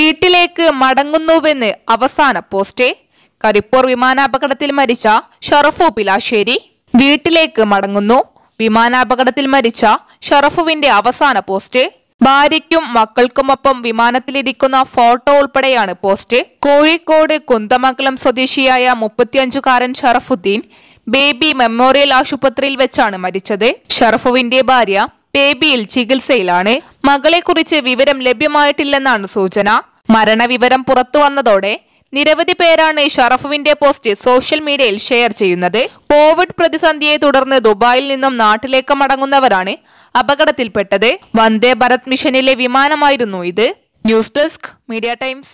വീട്ടിലേക്ക് മടങ്ങുന്നുവെന്ന് അവസാന പോസ്റ്റേ കരിപ്പൂർ വിമാനാപകടത്തിൽ മരിച്ച ഷറഫു പിലാശ്ശേരി വീട്ടിലേക്ക് മടങ്ങുന്നു വിമാനാപകടത്തിൽ മരിച്ച ഷറഫുവിന്റെ അവസാന പോസ്റ്റ് ഭാര്യയ്ക്കും മക്കൾക്കുമൊപ്പം വിമാനത്തിലിരിക്കുന്ന ഫോട്ടോ ഉൾപ്പെടെയാണ് പോസ്റ്റ് കോഴിക്കോട് കുന്തമംഗലം സ്വദേശിയായ മുപ്പത്തിയഞ്ചുകാരൻ ഷറഫുദ്ദീൻ ബേബി മെമ്മോറിയൽ ആശുപത്രിയിൽ വെച്ചാണ് മരിച്ചത് ഷറഫുവിന്റെ ഭാര്യ ബേബിയിൽ ചികിത്സയിലാണ് മകളെക്കുറിച്ച് വിവരം ലഭ്യമായിട്ടില്ലെന്നാണ് സൂചന മരണവിവരം പുറത്തു വന്നതോടെ നിരവധി പേരാണ് ഷറഫുവിന്റെ പോസ്റ്റ് സോഷ്യൽ മീഡിയയിൽ ഷെയർ ചെയ്യുന്നത് കോവിഡ് പ്രതിസന്ധിയെ തുടർന്ന് ദുബായിൽ നിന്നും നാട്ടിലേക്ക് മടങ്ങുന്നവരാണ് അപകടത്തിൽപ്പെട്ടത് വന്ദേ ഭാരത് മിഷനിലെ വിമാനമായിരുന്നു ഇത് ന്യൂസ് ഡെസ്ക് മീഡിയ ടൈംസ്